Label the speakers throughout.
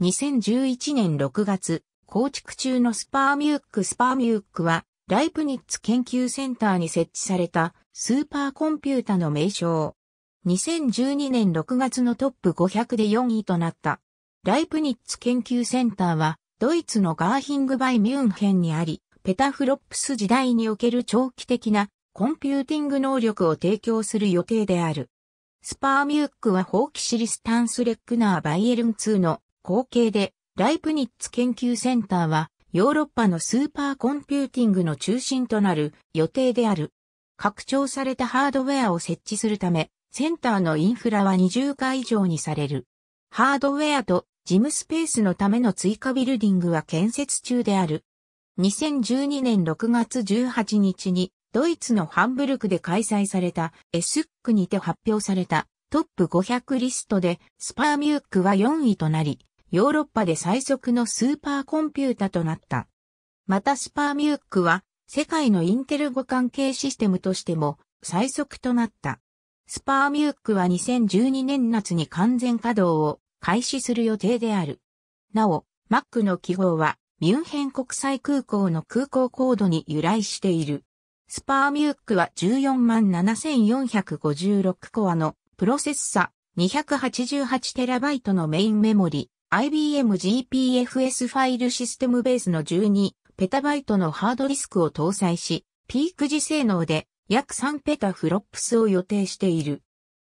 Speaker 1: 2011年6月、構築中のスパーミュックスパーミュックは、ライプニッツ研究センターに設置されたスーパーコンピュータの名称。2012年6月のトップ500で4位となった。ライプニッツ研究センターは、ドイツのガーヒングバイミュンヘンにあり、ペタフロップス時代における長期的なコンピューティング能力を提供する予定である。スパーミュックは放棄シリスタンスレックナーバイエルン2の後継で、ライプニッツ研究センターは、ヨーロッパのスーパーコンピューティングの中心となる予定である。拡張されたハードウェアを設置するため、センターのインフラは20階以上にされる。ハードウェアと事務スペースのための追加ビルディングは建設中である。2012年6月18日にドイツのハンブルクで開催されたエスックにて発表されたトップ500リストでスパーミュークは4位となり、ヨーロッパで最速のスーパーコンピュータとなった。またスパーミュックは世界のインテル語関係システムとしても最速となった。スパーミュックは2012年夏に完全稼働を開始する予定である。なお、Mac の記号はミュンヘン国際空港の空港コードに由来している。スパーミュックは147,456コアのプロセッサ 288TB のメインメモリ IBM GPFS ファイルシステムベースの 12PB のハードディスクを搭載し、ピーク時性能で約3ペタフロップスを予定している。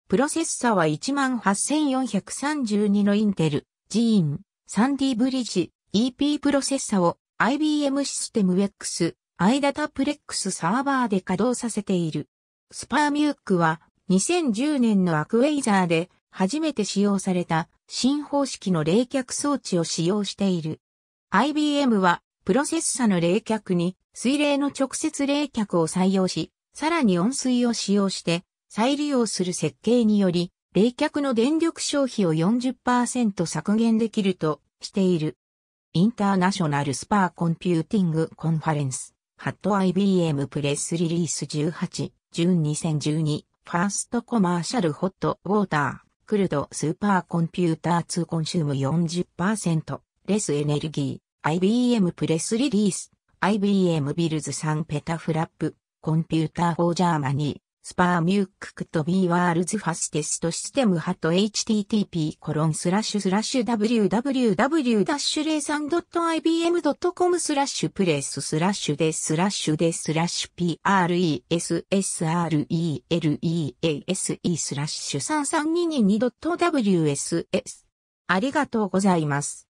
Speaker 1: プロセッサは18432のインテル、ジーン、サンディブリッジ、EP プロセッサを IBM システム X、アイダタプレックスサーバーで稼働させている。スパーミュークは2010年のアクウェイザーで初めて使用された新方式の冷却装置を使用している。IBM は、プロセッサの冷却に、水冷の直接冷却を採用し、さらに温水を使用して、再利用する設計により、冷却の電力消費を40%削減できるとしている。インターナショナルスパーコンピューティングコンファレンス、ハット IBM プレスリリース18、June 2012、ファーストコマーシャルホットウォーター。クルドスーパーコンピューター2コンシューム40%、レスエネルギー、IBM プレスリリース、IBM ビルズ3ペタフラップ、コンピューターフォージャーマニー、スパーミュッククとビーワールズファステストシステムハと http コロンスラッシュスラッシュ www-03.ibm.com スラッシュプレススラッシュでスラッシュでスラッシュ p r e s s r e l e a s e スラッシュ 3322.wss ありがとうございます。